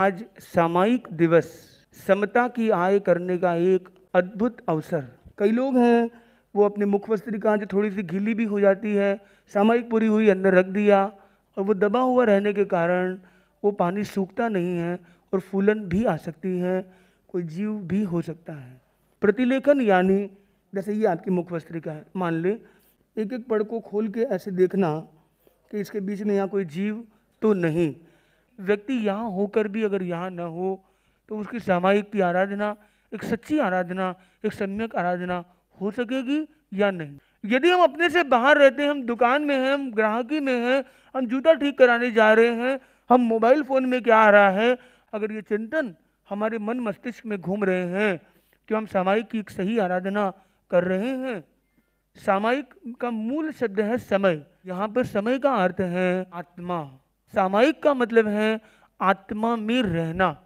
आज सामायिक दिवस समता की आय करने का एक अद्भुत अवसर कई लोग हैं वो अपने मुख वस्त्रिका जो थोड़ी सी गीली भी हो जाती है सामायिक पूरी हुई अंदर रख दिया और वो दबा हुआ रहने के कारण वो पानी सूखता नहीं है और फूलन भी आ सकती है कोई जीव भी हो सकता है प्रतिलेखन यानी जैसे ये आपकी मुख वस्त्रिका है मान ले एक एक पड़ को खोल के ऐसे देखना कि इसके बीच में यहाँ कोई जीव तो नहीं व्यक्ति यहाँ होकर भी अगर यहाँ न हो तो उसकी सामायिक की आराधना एक सच्ची आराधना एक सम्यक आराधना हो सकेगी या नहीं यदि हम अपने से बाहर रहते हैं हम दुकान में हैं हम ग्राहकी में हैं हम जूता ठीक कराने जा रहे हैं हम मोबाइल फ़ोन में क्या आ रहा है अगर ये चिंतन हमारे मन मस्तिष्क में घूम रहे हैं कि तो हम सामायिक की एक सही आराधना कर रहे हैं सामायिक का मूल शब्द है समय यहाँ पर समय का अर्थ है आत्मा सामायिक का मतलब है आत्मा में रहना